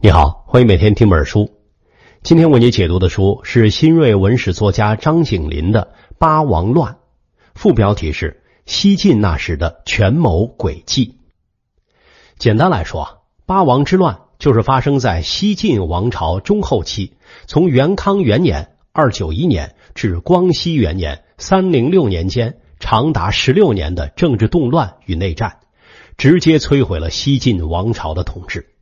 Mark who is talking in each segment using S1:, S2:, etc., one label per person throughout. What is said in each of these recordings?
S1: 你好，欢迎每天听本书。今天为你解读的书是新锐文史作家张景林的《八王乱》，副标题是“西晋那时的权谋诡计”。简单来说啊，八王之乱就是发生在西晋王朝中后期，从元康元年（二九一年）至光熙元年（三零六年间）长达十六年的政治动乱与内战，直接摧毁了西晋王朝的统治。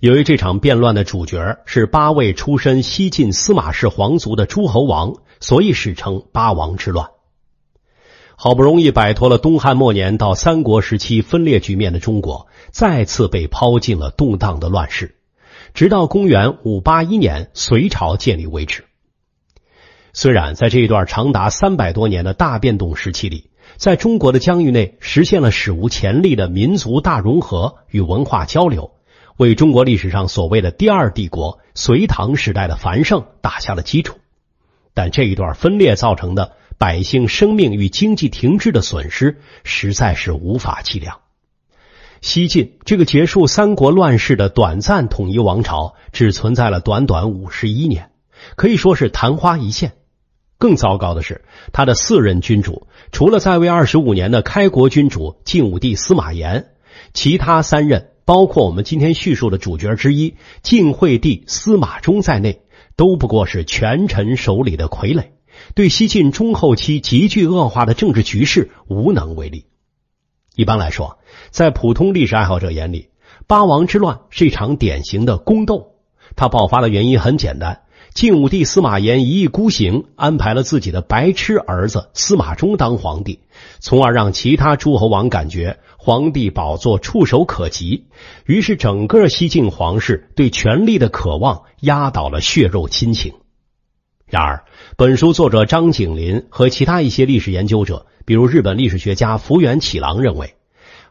S1: 由于这场变乱的主角是八位出身西晋司马氏皇族的诸侯王，所以史称“八王之乱”。好不容易摆脱了东汉末年到三国时期分裂局面的中国，再次被抛进了动荡的乱世，直到公元五八一年，隋朝建立为止。虽然在这一段长达三百多年的大变动时期里，在中国的疆域内实现了史无前例的民族大融合与文化交流。为中国历史上所谓的第二帝国——隋唐时代的繁盛打下了基础，但这一段分裂造成的百姓生命与经济停滞的损失实在是无法计量。西晋这个结束三国乱世的短暂统一王朝，只存在了短短五十一年，可以说是昙花一现。更糟糕的是，他的四任君主，除了在位二十五年的开国君主晋武帝司马炎，其他三任。包括我们今天叙述的主角之一晋惠帝司马衷在内，都不过是权臣手里的傀儡，对西晋中后期急剧恶化的政治局势无能为力。一般来说，在普通历史爱好者眼里，八王之乱是一场典型的宫斗。它爆发的原因很简单。晋武帝司马炎一意孤行，安排了自己的白痴儿子司马衷当皇帝，从而让其他诸侯王感觉皇帝宝座触手可及。于是，整个西晋皇室对权力的渴望压倒了血肉亲情。然而，本书作者张景林和其他一些历史研究者，比如日本历史学家福原启郎认为，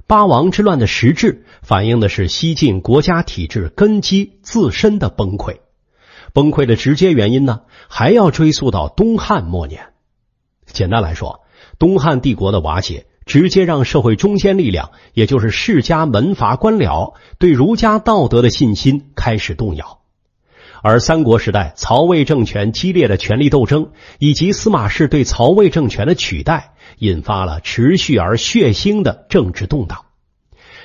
S1: 八王之乱的实质反映的是西晋国家体制根基自身的崩溃。崩溃的直接原因呢，还要追溯到东汉末年。简单来说，东汉帝国的瓦解，直接让社会中坚力量，也就是世家门阀官僚，对儒家道德的信心开始动摇。而三国时代，曹魏政权激烈的权力斗争，以及司马氏对曹魏政权的取代，引发了持续而血腥的政治动荡。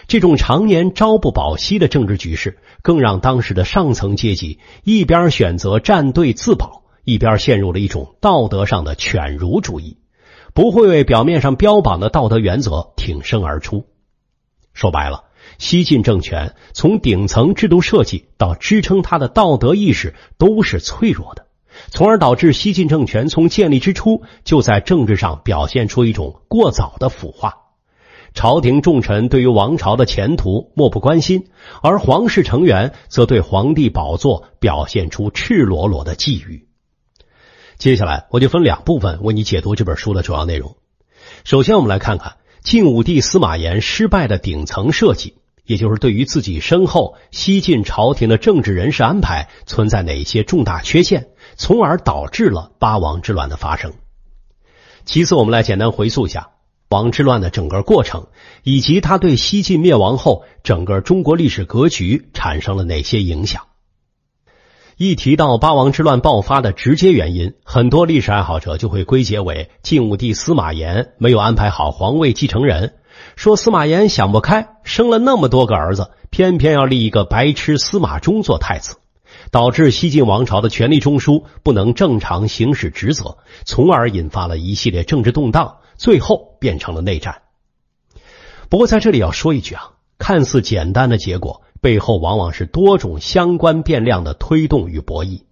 S1: 这种常年朝不保夕的政治局势，更让当时的上层阶级一边选择站队自保，一边陷入了一种道德上的犬儒主义，不会为表面上标榜的道德原则挺身而出。说白了，西晋政权从顶层制度设计到支撑他的道德意识都是脆弱的，从而导致西晋政权从建立之初就在政治上表现出一种过早的腐化。朝廷重臣对于王朝的前途漠不关心，而皇室成员则对皇帝宝座表现出赤裸裸的觊觎。接下来，我就分两部分为你解读这本书的主要内容。首先，我们来看看晋武帝司马炎失败的顶层设计，也就是对于自己身后西晋朝廷的政治人事安排存在哪些重大缺陷，从而导致了八王之乱的发生。其次，我们来简单回溯一下。王之乱的整个过程，以及他对西晋灭亡后整个中国历史格局产生了哪些影响？一提到八王之乱爆发的直接原因，很多历史爱好者就会归结为晋武帝司马炎没有安排好皇位继承人，说司马炎想不开，生了那么多个儿子，偏偏要立一个白痴司马衷做太子，导致西晋王朝的权力中枢不能正常行使职责，从而引发了一系列政治动荡。最后变成了内战。不过在这里要说一句啊，看似简单的结果背后往往是多种相关变量的推动与博弈。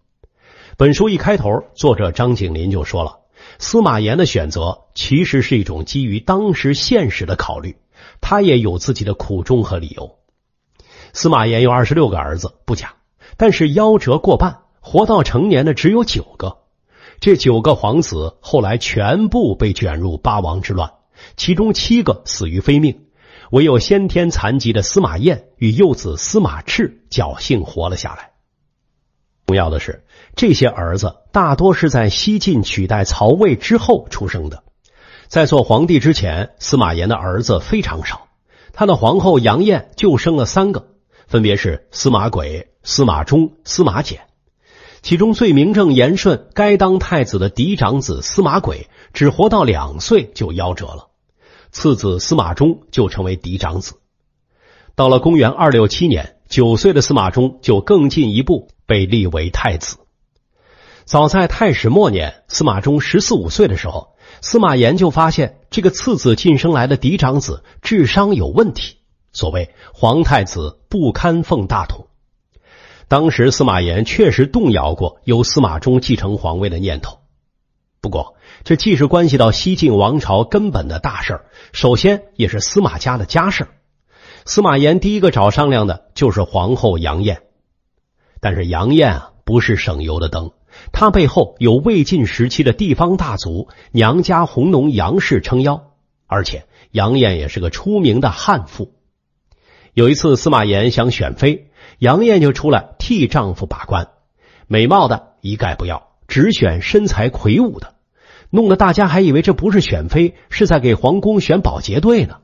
S1: 本书一开头，作者张景林就说了，司马炎的选择其实是一种基于当时现实的考虑，他也有自己的苦衷和理由。司马炎有二十六个儿子，不假，但是夭折过半，活到成年的只有九个。这九个皇子后来全部被卷入八王之乱，其中七个死于非命，唯有先天残疾的司马炎与幼子司马炽侥幸活了下来。重要的是，这些儿子大多是在西晋取代曹魏之后出生的，在做皇帝之前，司马炎的儿子非常少，他的皇后杨艳就生了三个，分别是司马轨、司马衷、司马简。其中最名正言顺该当太子的嫡长子司马轨，只活到两岁就夭折了。次子司马衷就成为嫡长子。到了公元二六七年，九岁的司马衷就更进一步被立为太子。早在太始末年，司马衷十四五岁的时候，司马炎就发现这个次子晋升来的嫡长子智商有问题。所谓皇太子不堪奉大统。当时司马炎确实动摇过由司马衷继承皇位的念头，不过这既是关系到西晋王朝根本的大事儿，首先也是司马家的家事儿。司马炎第一个找商量的就是皇后杨艳，但是杨艳啊不是省油的灯，她背后有魏晋时期的地方大族娘家红农杨氏撑腰，而且杨艳也是个出名的悍妇。有一次司马炎想选妃。杨艳就出来替丈夫把关，美貌的一概不要，只选身材魁梧的，弄得大家还以为这不是选妃，是在给皇宫选保洁队呢。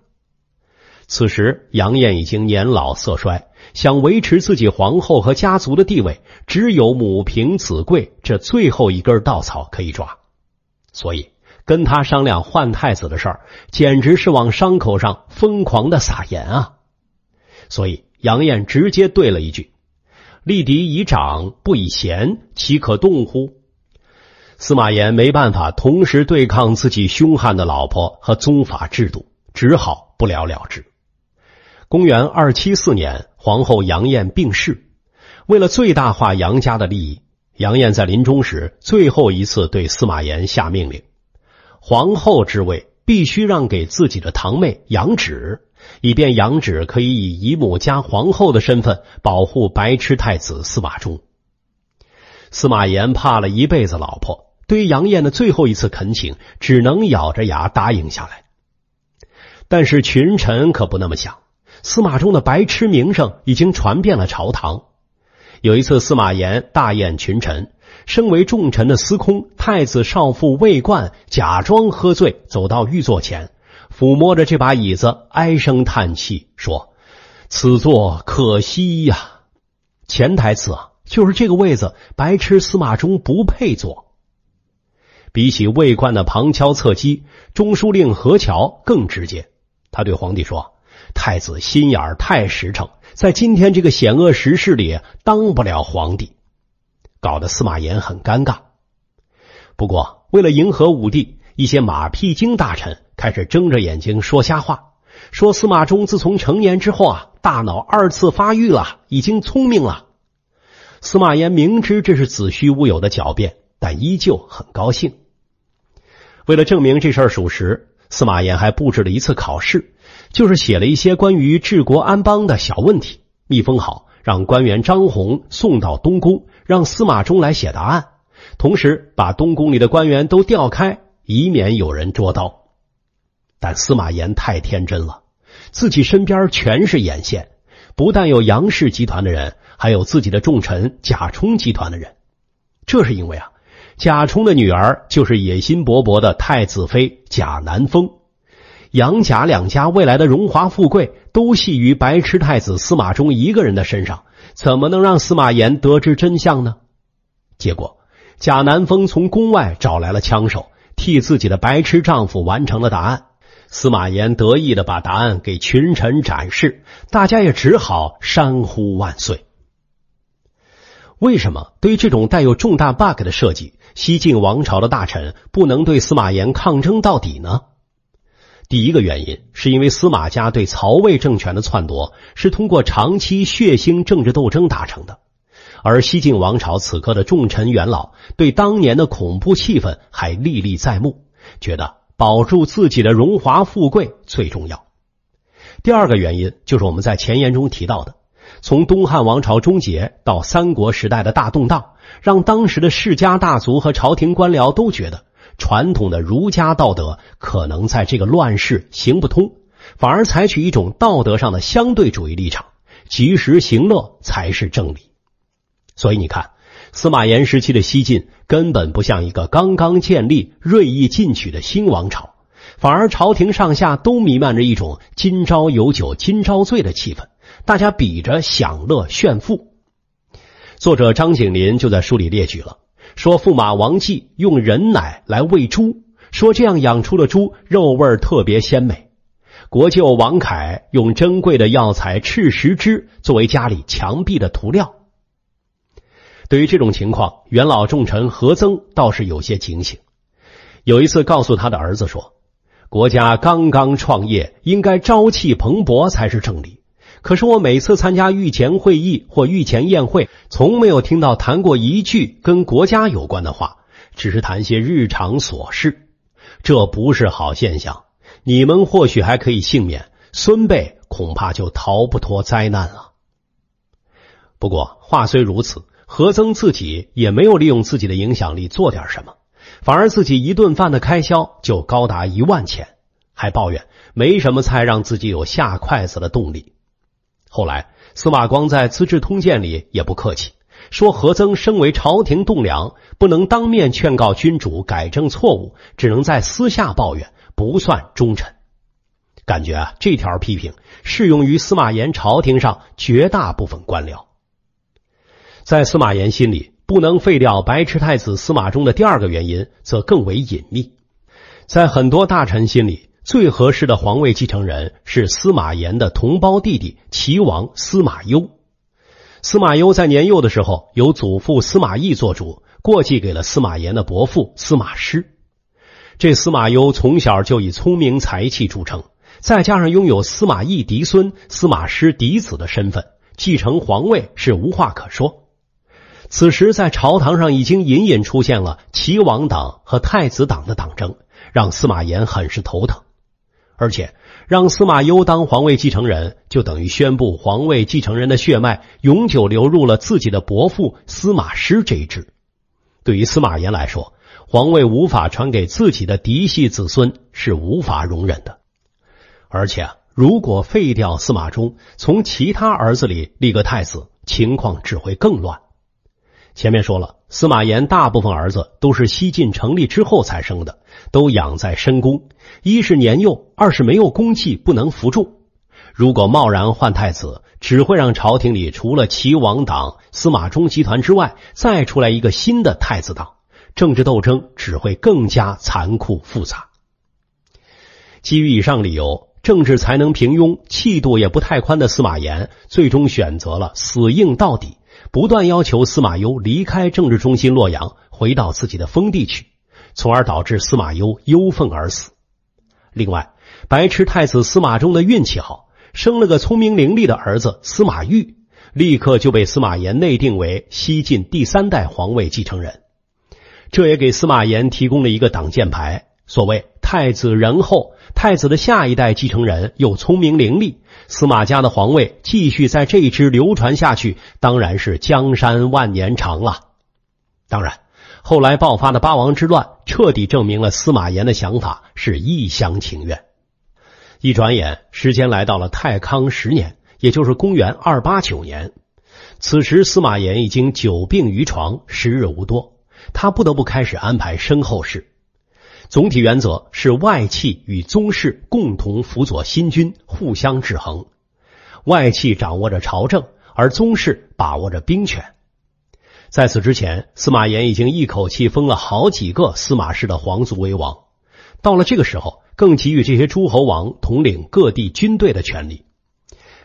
S1: 此时杨艳已经年老色衰，想维持自己皇后和家族的地位，只有母凭子贵这最后一根稻草可以抓，所以跟他商量换太子的事儿，简直是往伤口上疯狂的撒盐啊！所以。杨艳直接对了一句：“立嫡以长，不以贤，岂可动乎？”司马炎没办法同时对抗自己凶悍的老婆和宗法制度，只好不了了之。公元二七四年，皇后杨艳病逝。为了最大化杨家的利益，杨艳在临终时最后一次对司马炎下命令：皇后之位必须让给自己的堂妹杨芷。以便杨芷可以以姨母加皇后的身份保护白痴太子司马衷。司马炎怕了一辈子老婆，对杨艳的最后一次恳请，只能咬着牙答应下来。但是群臣可不那么想，司马衷的白痴名声已经传遍了朝堂。有一次司马炎大宴群臣，身为重臣的司空太子少傅魏冠假装喝醉，走到御座前。抚摸着这把椅子，唉声叹气说：“此座可惜呀。”潜台词啊，就是这个位子，白痴司马衷不配坐。比起魏冠的旁敲侧击，中书令何乔更直接。他对皇帝说：“太子心眼太实诚，在今天这个险恶时势里当不了皇帝。”搞得司马炎很尴尬。不过为了迎合武帝，一些马屁精大臣。开始睁着眼睛说瞎话，说司马衷自从成年之后啊，大脑二次发育了，已经聪明了。司马炎明知这是子虚乌有的狡辩，但依旧很高兴。为了证明这事儿属实，司马炎还布置了一次考试，就是写了一些关于治国安邦的小问题，密封好让官员张宏送到东宫，让司马衷来写答案。同时把东宫里的官员都调开，以免有人捉刀。但司马炎太天真了，自己身边全是眼线，不但有杨氏集团的人，还有自己的重臣贾充集团的人。这是因为啊，贾充的女儿就是野心勃勃的太子妃贾南风，杨贾两家未来的荣华富贵都系于白痴太子司马衷一个人的身上，怎么能让司马炎得知真相呢？结果，贾南风从宫外找来了枪手，替自己的白痴丈夫完成了答案。司马炎得意的把答案给群臣展示，大家也只好山呼万岁。为什么对于这种带有重大 bug 的设计，西晋王朝的大臣不能对司马炎抗争到底呢？第一个原因是因为司马家对曹魏政权的篡夺是通过长期血腥政治斗争达成的，而西晋王朝此刻的重臣元老对当年的恐怖气氛还历历在目，觉得。保住自己的荣华富贵最重要。第二个原因就是我们在前言中提到的，从东汉王朝终结到三国时代的大动荡，让当时的世家大族和朝廷官僚都觉得传统的儒家道德可能在这个乱世行不通，反而采取一种道德上的相对主义立场，及时行乐才是正理。所以你看。司马炎时期的西晋根本不像一个刚刚建立、锐意进取的新王朝，反而朝廷上下都弥漫着一种“今朝有酒今朝醉”的气氛，大家比着享乐、炫富。作者张景林就在书里列举了，说驸马王继用人奶来喂猪，说这样养出的猪肉味特别鲜美；国舅王凯用珍贵的药材赤石脂作为家里墙壁的涂料。对于这种情况，元老重臣何曾倒是有些警醒。有一次，告诉他的儿子说：“国家刚刚创业，应该朝气蓬勃才是正理。可是我每次参加御前会议或御前宴会，从没有听到谈过一句跟国家有关的话，只是谈些日常琐事。这不是好现象。你们或许还可以幸免，孙辈恐怕就逃不脱灾难了。”不过话虽如此。何曾自己也没有利用自己的影响力做点什么，反而自己一顿饭的开销就高达一万钱，还抱怨没什么菜让自己有下筷子的动力。后来司马光在《资治通鉴》里也不客气，说何曾身为朝廷栋梁，不能当面劝告君主改正错误，只能在私下抱怨，不算忠臣。感觉啊，这条批评适用于司马炎朝廷上绝大部分官僚。在司马炎心里，不能废掉白痴太子司马衷的第二个原因则更为隐秘。在很多大臣心里，最合适的皇位继承人是司马炎的同胞弟弟齐王司马攸。司马攸在年幼的时候，由祖父司马懿做主过继给了司马炎的伯父司马师。这司马攸从小就以聪明才气著称，再加上拥有司马懿嫡孙、司马师嫡子的身份，继承皇位是无话可说。此时，在朝堂上已经隐隐出现了齐王党和太子党的党争，让司马炎很是头疼。而且，让司马攸当皇位继承人，就等于宣布皇位继承人的血脉永久流入了自己的伯父司马师这一支。对于司马炎来说，皇位无法传给自己的嫡系子孙是无法容忍的。而且，如果废掉司马衷，从其他儿子里立个太子，情况只会更乱。前面说了，司马炎大部分儿子都是西晋成立之后才生的，都养在深宫，一是年幼，二是没有功绩，不能服众。如果贸然换太子，只会让朝廷里除了齐王党、司马衷集团之外，再出来一个新的太子党，政治斗争只会更加残酷复杂。基于以上理由，政治才能平庸、气度也不太宽的司马炎，最终选择了死硬到底。不断要求司马攸离开政治中心洛阳，回到自己的封地去，从而导致司马攸忧愤而死。另外，白痴太子司马衷的运气好，生了个聪明伶俐的儿子司马昱，立刻就被司马炎内定为西晋第三代皇位继承人，这也给司马炎提供了一个挡箭牌。所谓。太子仁厚，太子的下一代继承人又聪明伶俐，司马家的皇位继续在这支流传下去，当然是江山万年长了。当然，后来爆发的八王之乱，彻底证明了司马炎的想法是一厢情愿。一转眼，时间来到了太康十年，也就是公元二八九年，此时司马炎已经久病于床，时日无多，他不得不开始安排身后事。总体原则是外戚与宗室共同辅佐新君，互相制衡。外戚掌握着朝政，而宗室把握着兵权。在此之前，司马炎已经一口气封了好几个司马氏的皇族为王。到了这个时候，更给予这些诸侯王统领各地军队的权利。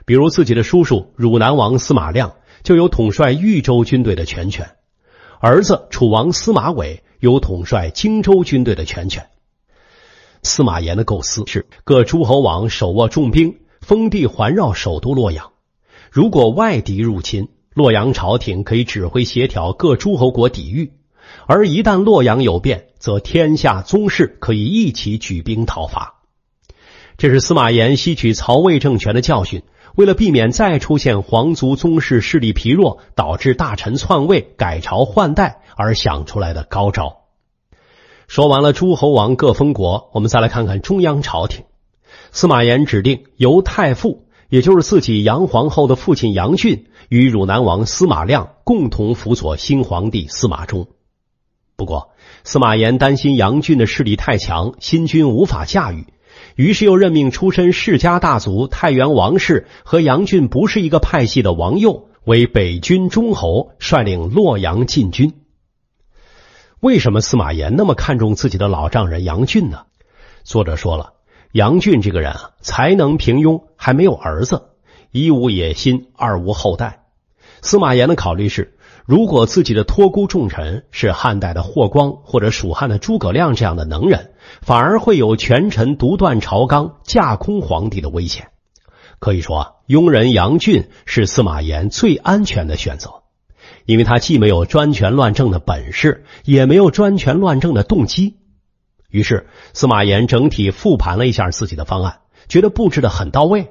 S1: 比如自己的叔叔汝南王司马亮就有统帅豫州军队的全权，儿子楚王司马伟有统帅荆州军队的权权，司马炎的构思是：各诸侯王手握重兵，封地环绕首都洛阳。如果外敌入侵，洛阳朝廷可以指挥协调各诸侯国抵御；而一旦洛阳有变，则天下宗室可以一起举兵讨伐。这是司马炎吸取曹魏政权的教训，为了避免再出现皇族宗室势力疲弱，导致大臣篡位改朝换代。而想出来的高招。说完了诸侯王各封国，我们再来看看中央朝廷。司马炎指定由太傅，也就是自己杨皇后的父亲杨俊，与汝南王司马亮共同辅佐新皇帝司马衷。不过，司马炎担心杨俊的势力太强，新军无法驾驭，于是又任命出身世家大族太原王氏和杨俊不是一个派系的王佑为北军中侯，率领洛阳禁军。为什么司马炎那么看重自己的老丈人杨俊呢？作者说了，杨俊这个人啊，才能平庸，还没有儿子，一无野心，二无后代。司马炎的考虑是，如果自己的托孤重臣是汉代的霍光或者蜀汉的诸葛亮这样的能人，反而会有权臣独断朝纲、架空皇帝的危险。可以说，啊，庸人杨俊是司马炎最安全的选择。因为他既没有专权乱政的本事，也没有专权乱政的动机，于是司马炎整体复盘了一下自己的方案，觉得布置的很到位。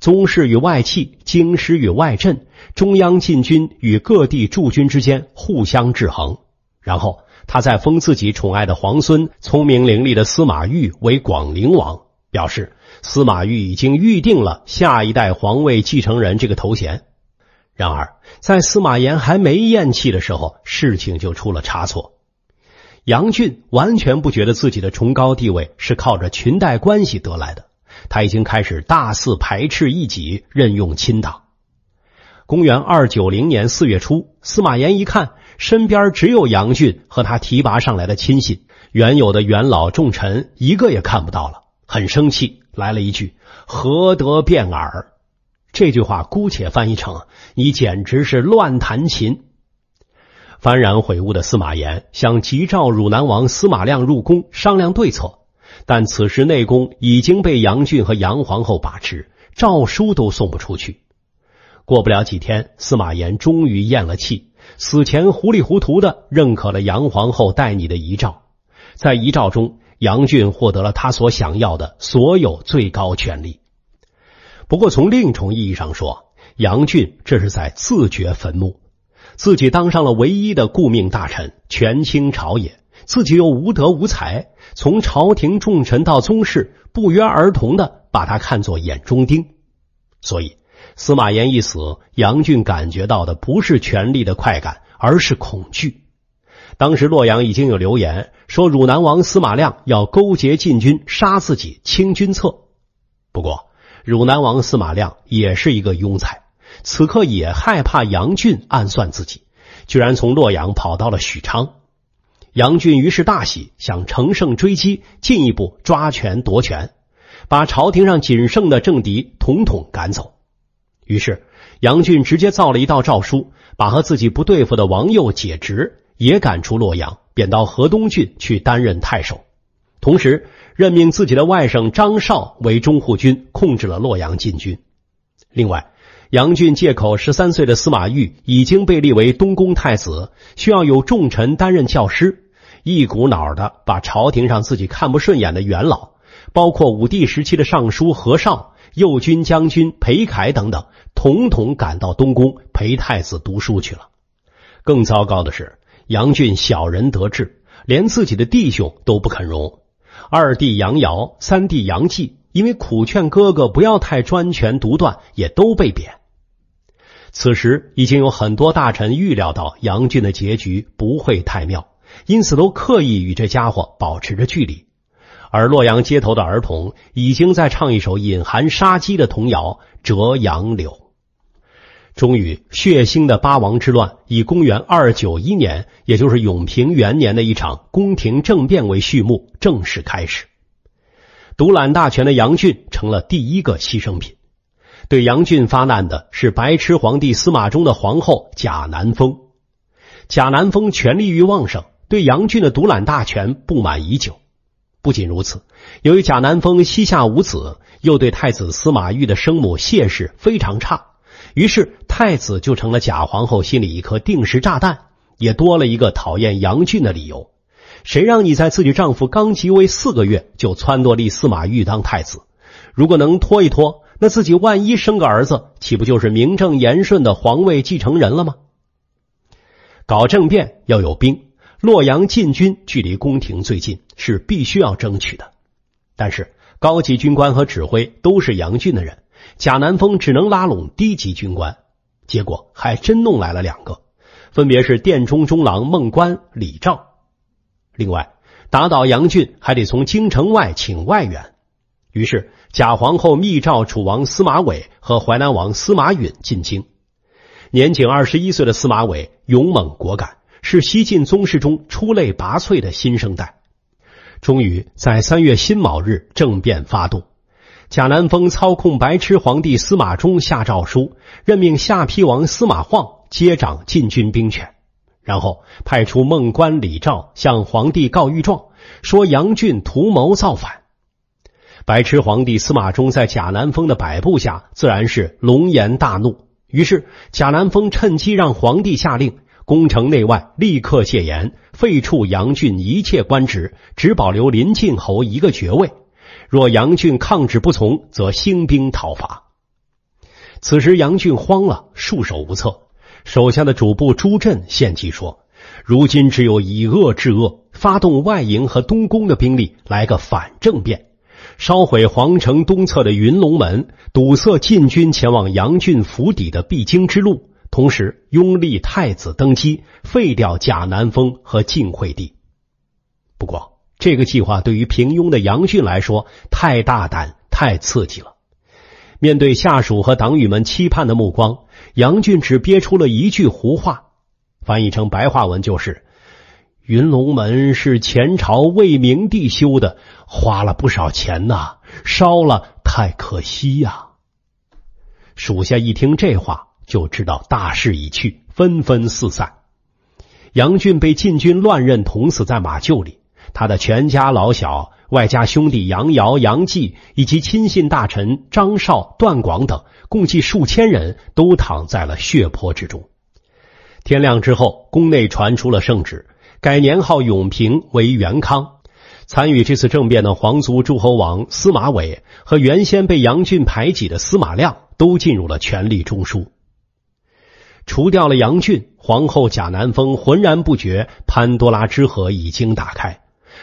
S1: 宗室与外戚，京师与外镇，中央禁军与各地驻军之间互相制衡。然后，他再封自己宠爱的皇孙、聪明伶俐的司马昱为广陵王，表示司马昱已经预定了下一代皇位继承人这个头衔。然而，在司马炎还没咽气的时候，事情就出了差错。杨俊完全不觉得自己的崇高地位是靠着裙带关系得来的，他已经开始大肆排斥异己，任用亲党。公元二九零年四月初，司马炎一看身边只有杨俊和他提拔上来的亲信，原有的元老重臣一个也看不到了，很生气，来了一句：“何得变耳？”这句话姑且翻译成：“你简直是乱弹琴。”幡然悔悟的司马炎想急召汝南王司马亮入宫商量对策，但此时内宫已经被杨俊和杨皇后把持，诏书都送不出去。过不了几天，司马炎终于咽了气，死前糊里糊涂的认可了杨皇后代你的遗诏。在遗诏中，杨俊获得了他所想要的所有最高权力。不过，从另一重意义上说，杨俊这是在自掘坟墓。自己当上了唯一的顾命大臣，权倾朝野，自己又无德无才，从朝廷重臣到宗室，不约而同的把他看作眼中钉。所以，司马炎一死，杨俊感觉到的不是权力的快感，而是恐惧。当时洛阳已经有流言说，汝南王司马亮要勾结禁军杀自己，清君侧。不过，汝南王司马亮也是一个庸才，此刻也害怕杨俊暗算自己，居然从洛阳跑到了许昌。杨俊于是大喜，想乘胜追击，进一步抓权夺权，把朝廷上仅剩的政敌统统赶走。于是杨俊直接造了一道诏书，把和自己不对付的王佑解职，也赶出洛阳，贬到河东郡去担任太守。同时任命自己的外甥张绍为中护军，控制了洛阳禁军。另外，杨俊借口十三岁的司马懿已经被立为东宫太子，需要有重臣担任教师，一股脑儿的把朝廷上自己看不顺眼的元老，包括武帝时期的尚书何绍、右军将军裴楷等等，统统赶到东宫陪太子读书去了。更糟糕的是，杨俊小人得志，连自己的弟兄都不肯容。二弟杨瑶、三弟杨继，因为苦劝哥哥不要太专权独断，也都被贬。此时已经有很多大臣预料到杨俊的结局不会太妙，因此都刻意与这家伙保持着距离。而洛阳街头的儿童已经在唱一首隐含杀机的童谣《折杨柳》。终于，血腥的八王之乱以公元二九一年，也就是永平元年的一场宫廷政变为序幕，正式开始。独揽大权的杨俊成了第一个牺牲品。对杨俊发难的是白痴皇帝司马衷的皇后贾南风。贾南风权力欲旺盛，对杨俊的独揽大权不满已久。不仅如此，由于贾南风膝下无子，又对太子司马昱的生母谢氏非常差。于是，太子就成了假皇后心里一颗定时炸弹，也多了一个讨厌杨俊的理由。谁让你在自己丈夫刚即位四个月就撺掇立司马昱当太子？如果能拖一拖，那自己万一生个儿子，岂不就是名正言顺的皇位继承人了吗？搞政变要有兵，洛阳禁军距离宫廷最近，是必须要争取的。但是，高级军官和指挥都是杨俊的人。贾南风只能拉拢低级军官，结果还真弄来了两个，分别是殿中中郎孟观、李昭。另外，打倒杨俊还得从京城外请外援，于是贾皇后密召楚王司马玮和淮南王司马允进京。年仅二十一岁的司马玮勇猛果敢，是西晋宗室中出类拔萃的新生代。终于在三月辛卯日，政变发动。贾南风操控白痴皇帝司马衷下诏书，任命下邳王司马晃接掌禁军兵权，然后派出孟关李肇向皇帝告御状，说杨俊图谋造反。白痴皇帝司马衷在贾南风的摆布下，自然是龙颜大怒。于是贾南风趁机让皇帝下令，宫城内外立刻戒严，废黜杨俊一切官职，只保留林晋侯一个爵位。若杨俊抗旨不从，则兴兵讨伐。此时杨俊慌了，束手无策。手下的主簿朱振献计说：“如今只有以恶制恶，发动外营和东宫的兵力来个反政变，烧毁皇城东侧的云龙门，堵塞禁军前往杨俊府邸的必经之路，同时拥立太子登基，废掉贾南风和晋惠帝。”不过。这个计划对于平庸的杨俊来说太大胆、太刺激了。面对下属和党羽们期盼的目光，杨俊只憋出了一句胡话，翻译成白话文就是：“云龙门是前朝魏明帝修的，花了不少钱呐，烧了太可惜呀。”属下一听这话，就知道大势已去，纷纷四散。杨俊被禁军乱刃捅死在马厩里。他的全家老小，外加兄弟杨瑶、杨济以及亲信大臣张绍、段广等，共计数千人都躺在了血泊之中。天亮之后，宫内传出了圣旨，改年号永平为元康。参与这次政变的皇族、诸侯王司马伟和原先被杨俊排挤的司马亮都进入了权力中枢。除掉了杨俊，皇后贾南风浑然不觉，潘多拉之盒已经打开。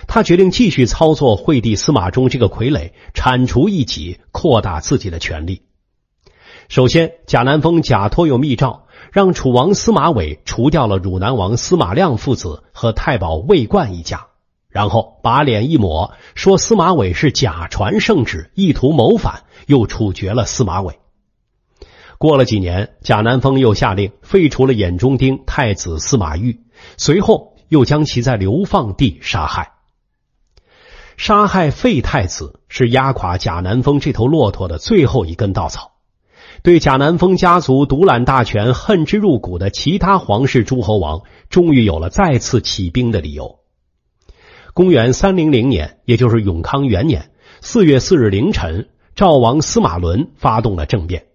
S1: 他决定继续操作惠帝司马衷这个傀儡，铲除异己，扩大自己的权力。首先，贾南风假托有密诏，让楚王司马玮除掉了汝南王司马亮父子和太保魏冠一家，然后把脸一抹，说司马伟是假传圣旨，意图谋反，又处决了司马伟。过了几年，贾南风又下令废除了眼中钉太子司马昱，随后又将其在流放地杀害。杀害废太子是压垮贾南风这头骆驼的最后一根稻草，对贾南风家族独揽大权恨之入骨的其他皇室诸侯王终于有了再次起兵的理由。公元三零零年，也就是永康元年四月四日凌晨，赵王司马伦发动了政变。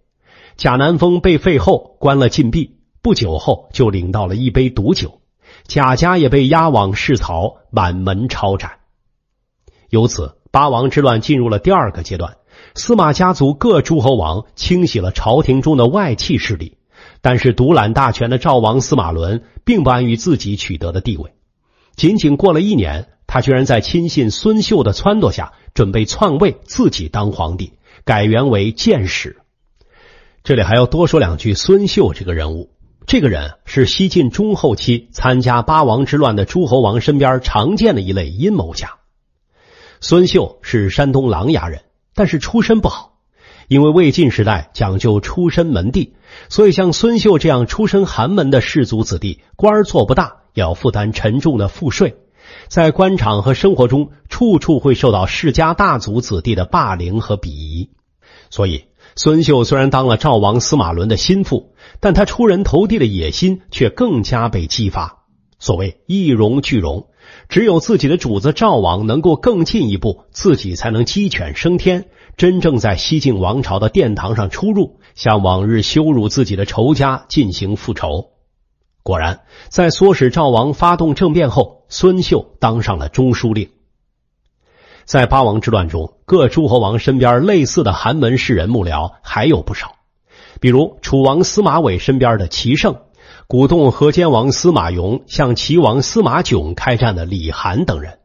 S1: 贾南风被废后，关了禁闭，不久后就领到了一杯毒酒。贾家也被押往市曹，满门抄斩。由此，八王之乱进入了第二个阶段。司马家族各诸侯王清洗了朝廷中的外戚势力，但是独揽大权的赵王司马伦并不安于自己取得的地位。仅仅过了一年，他居然在亲信孙秀的撺掇下，准备篡位，自己当皇帝，改元为建始。这里还要多说两句，孙秀这个人物，这个人是西晋中后期参加八王之乱的诸侯王身边常见的一类阴谋家。孙秀是山东琅琊人，但是出身不好，因为魏晋时代讲究出身门第，所以像孙秀这样出身寒门的士族子弟，官儿做不大，要负担沉重的赋税，在官场和生活中，处处会受到世家大族子弟的霸凌和鄙夷。所以，孙秀虽然当了赵王司马伦的心腹，但他出人头地的野心却更加被激发。所谓一荣俱荣。只有自己的主子赵王能够更进一步，自己才能鸡犬升天，真正在西晋王朝的殿堂上出入，向往日羞辱自己的仇家进行复仇。果然，在唆使赵王发动政变后，孙秀当上了中书令。在八王之乱中，各诸侯王身边类似的寒门士人幕僚还有不少，比如楚王司马玮身边的齐盛。鼓动河间王司马颙向齐王司马囧开战的李涵等人，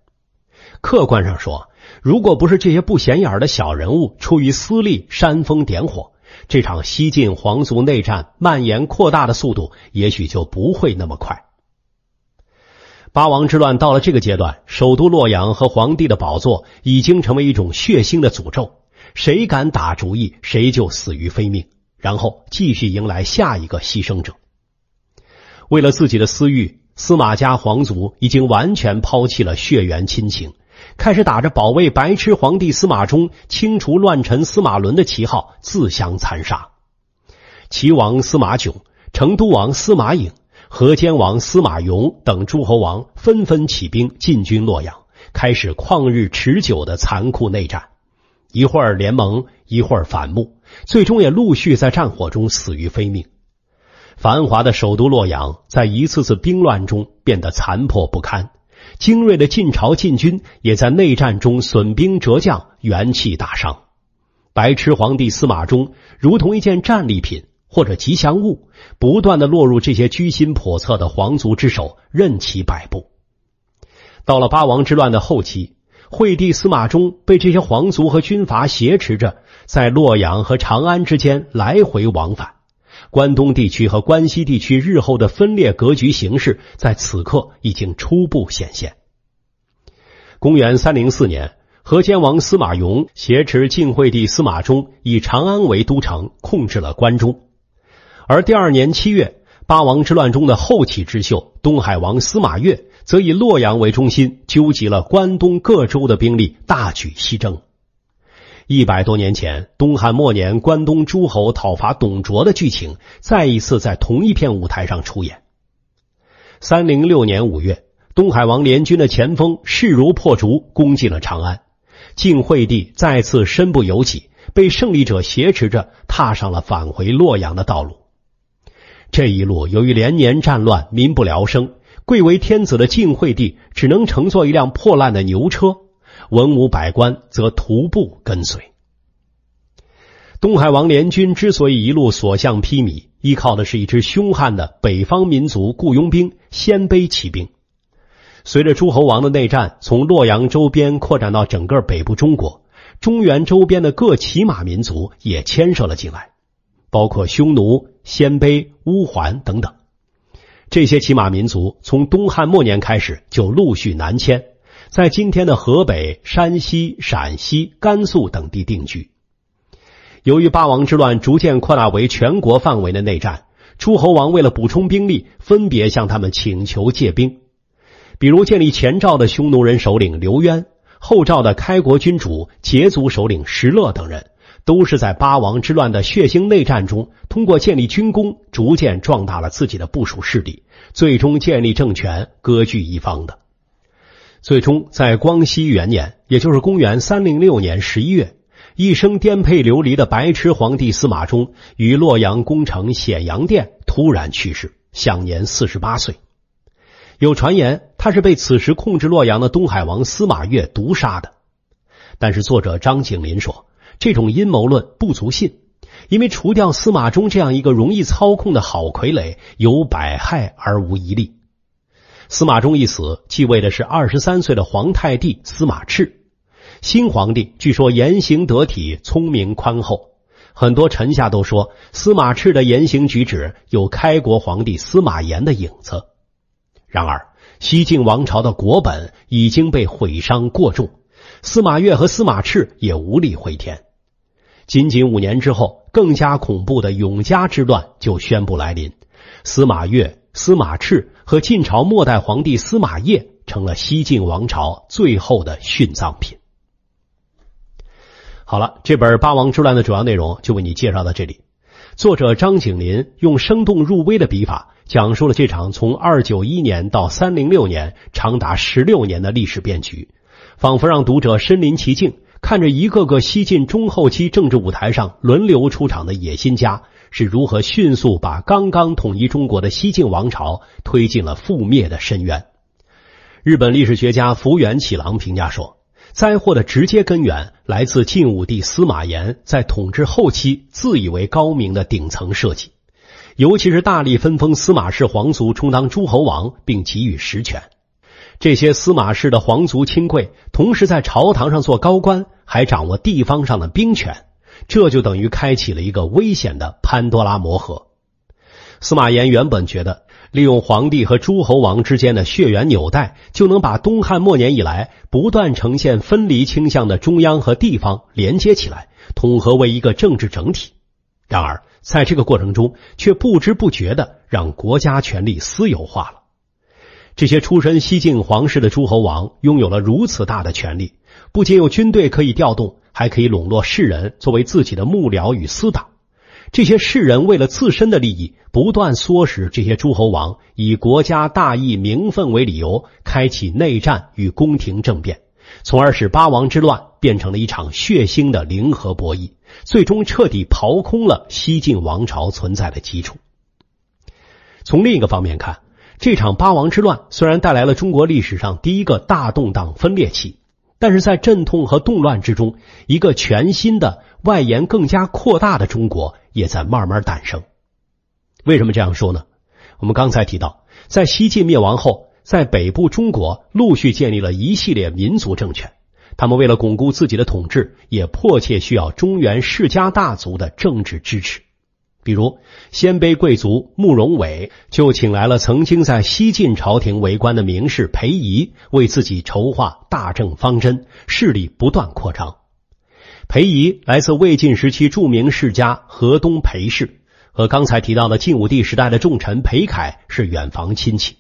S1: 客观上说，如果不是这些不显眼的小人物出于私利煽风点火，这场西晋皇族内战蔓延扩大的速度也许就不会那么快。八王之乱到了这个阶段，首都洛阳和皇帝的宝座已经成为一种血腥的诅咒，谁敢打主意，谁就死于非命，然后继续迎来下一个牺牲者。为了自己的私欲，司马家皇族已经完全抛弃了血缘亲情，开始打着保卫白痴皇帝司马衷、清除乱臣司马伦的旗号自相残杀。齐王司马炯、成都王司马颖、河间王司马颙等诸侯王纷纷起兵进军洛阳，开始旷日持久的残酷内战。一会儿联盟，一会儿反目，最终也陆续在战火中死于非命。繁华的首都洛阳在一次次兵乱中变得残破不堪，精锐的晋朝禁军也在内战中损兵折将，元气大伤。白痴皇帝司马衷如同一件战利品或者吉祥物，不断的落入这些居心叵测的皇族之手，任其摆布。到了八王之乱的后期，惠帝司马衷被这些皇族和军阀挟持着，在洛阳和长安之间来回往返。关东地区和关西地区日后的分裂格局形势，在此刻已经初步显现。公元三零四年，河间王司马颙挟持晋惠帝司马衷，以长安为都城，控制了关中；而第二年七月，八王之乱中的后起之秀东海王司马越，则以洛阳为中心，纠集了关东各州的兵力，大举西征。一百多年前，东汉末年，关东诸侯讨伐董卓的剧情再一次在同一片舞台上出演。三零六年五月，东海王联军的前锋势如破竹，攻进了长安。晋惠帝再次身不由己，被胜利者挟持着，踏上了返回洛阳的道路。这一路，由于连年战乱，民不聊生，贵为天子的晋惠帝只能乘坐一辆破烂的牛车。文武百官则徒步跟随。东海王联军之所以一路所向披靡，依靠的是一支凶悍的北方民族雇佣兵——鲜卑骑兵。随着诸侯王的内战从洛阳周边扩展到整个北部中国，中原周边的各骑马民族也牵涉了进来，包括匈奴、鲜卑、乌桓等等。这些骑马民族从东汉末年开始就陆续南迁。在今天的河北、山西、陕西、甘肃等地定居。由于八王之乱逐渐扩大为全国范围的内战，诸侯王为了补充兵力，分别向他们请求借兵。比如建立前赵的匈奴人首领刘渊，后赵的开国君主羯族首领石勒等人，都是在八王之乱的血腥内战中，通过建立军功，逐渐壮大了自己的部署势力，最终建立政权，割据一方的。最终，在光熙元年，也就是公元三零六年十一月，一生颠沛流离的白痴皇帝司马衷于洛阳宫城显阳殿突然去世，享年四十八岁。有传言他是被此时控制洛阳的东海王司马越毒杀的，但是作者张景林说这种阴谋论不足信，因为除掉司马衷这样一个容易操控的好傀儡，有百害而无一利。司马衷一死，继位的是二十三岁的皇太帝司马炽。新皇帝据说言行得体，聪明宽厚，很多臣下都说司马炽的言行举止有开国皇帝司马炎的影子。然而，西晋王朝的国本已经被毁伤过重，司马越和司马炽也无力回天。仅仅五年之后，更加恐怖的永嘉之乱就宣布来临。司马越。司马炽和晋朝末代皇帝司马邺成了西晋王朝最后的殉葬品。好了，这本《八王之乱》的主要内容就为你介绍到这里。作者张景林用生动入微的笔法，讲述了这场从二九一年到三零六年长达十六年的历史变局，仿佛让读者身临其境，看着一个个西晋中后期政治舞台上轮流出场的野心家。是如何迅速把刚刚统一中国的西晋王朝推进了覆灭的深渊？日本历史学家福原启郎评价说：“灾祸的直接根源来自晋武帝司马炎在统治后期自以为高明的顶层设计，尤其是大力分封司马氏皇族充当诸侯王，并给予实权。这些司马氏的皇族亲贵，同时在朝堂上做高官，还掌握地方上的兵权。”这就等于开启了一个危险的潘多拉魔盒。司马炎原本觉得，利用皇帝和诸侯王之间的血缘纽带，就能把东汉末年以来不断呈现分离倾向的中央和地方连接起来，统合为一个政治整体。然而，在这个过程中，却不知不觉的让国家权力私有化了。这些出身西晋皇室的诸侯王，拥有了如此大的权力，不仅有军队可以调动。还可以笼络士人作为自己的幕僚与私党，这些士人为了自身的利益，不断唆使这些诸侯王以国家大义、名分为理由，开启内战与宫廷政变，从而使八王之乱变成了一场血腥的零和博弈，最终彻底刨空了西晋王朝存在的基础。从另一个方面看，这场八王之乱虽然带来了中国历史上第一个大动荡分裂期。但是在阵痛和动乱之中，一个全新的、外延更加扩大的中国也在慢慢诞生。为什么这样说呢？我们刚才提到，在西晋灭亡后，在北部中国陆续建立了一系列民族政权，他们为了巩固自己的统治，也迫切需要中原世家大族的政治支持。比如，鲜卑贵族慕容伟就请来了曾经在西晋朝廷为官的名士裴仪，为自己筹划大政方针，势力不断扩张。裴仪来自魏晋时期著名世家河东裴氏，和刚才提到的晋武帝时代的重臣裴凯是远房亲戚。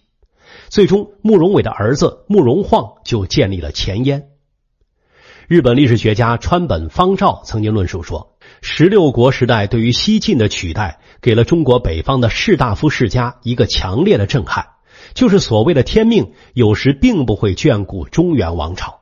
S1: 最终，慕容伟的儿子慕容晃就建立了前燕。日本历史学家川本芳照曾经论述说。十六国时代对于西晋的取代，给了中国北方的士大夫世家一个强烈的震撼，就是所谓的天命有时并不会眷顾中原王朝。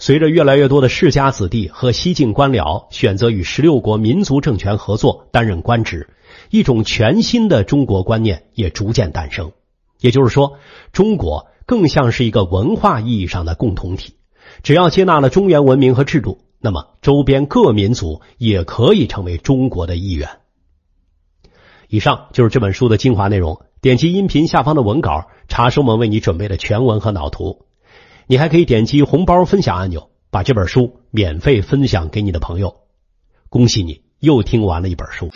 S1: 随着越来越多的世家子弟和西晋官僚选择与十六国民族政权合作，担任官职，一种全新的中国观念也逐渐诞生。也就是说，中国更像是一个文化意义上的共同体，只要接纳了中原文明和制度。那么，周边各民族也可以成为中国的一员。以上就是这本书的精华内容。点击音频下方的文稿，查收们为你准备的全文和脑图。你还可以点击红包分享按钮，把这本书免费分享给你的朋友。恭喜你，又听完了一本书。